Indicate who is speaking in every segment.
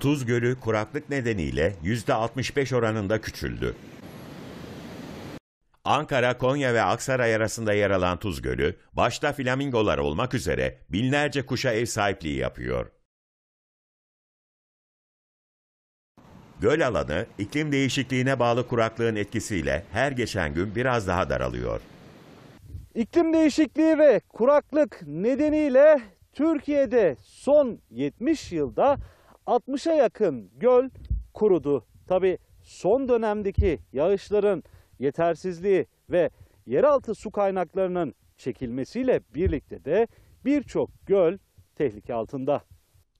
Speaker 1: Tuz Gölü kuraklık nedeniyle %65 oranında küçüldü. Ankara, Konya ve Aksaray arasında yer alan Tuz Gölü, başta flamingolar olmak üzere binlerce kuşa ev sahipliği yapıyor. Göl alanı iklim değişikliğine bağlı kuraklığın etkisiyle her geçen gün biraz daha daralıyor.
Speaker 2: İklim değişikliği ve kuraklık nedeniyle Türkiye'de son 70 yılda 60'a yakın göl kurudu. Tabi son dönemdeki yağışların yetersizliği ve yeraltı su kaynaklarının çekilmesiyle birlikte de birçok göl tehlike altında.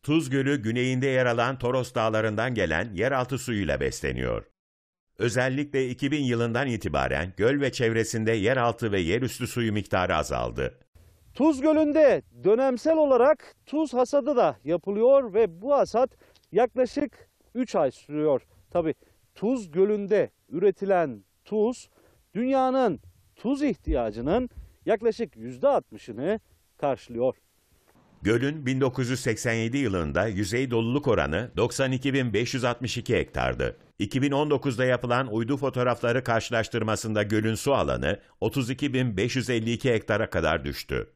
Speaker 2: Tuz Gölü güneyinde yer alan
Speaker 1: Toros Dağları'ndan gelen yeraltı suyuyla besleniyor. Özellikle 2000 yılından itibaren göl ve çevresinde yeraltı ve yerüstü suyu miktarı azaldı.
Speaker 2: Tuz Gölü'nde dönemsel olarak tuz hasadı da yapılıyor ve bu hasat yaklaşık 3 ay sürüyor. Tabi Tuz Gölü'nde üretilen tuz dünyanın tuz ihtiyacının yaklaşık %60'ını karşılıyor.
Speaker 1: Gölün 1987 yılında yüzey doluluk oranı 92.562 hektardı. 2019'da yapılan uydu fotoğrafları karşılaştırmasında gölün su alanı 32.552 hektara kadar düştü.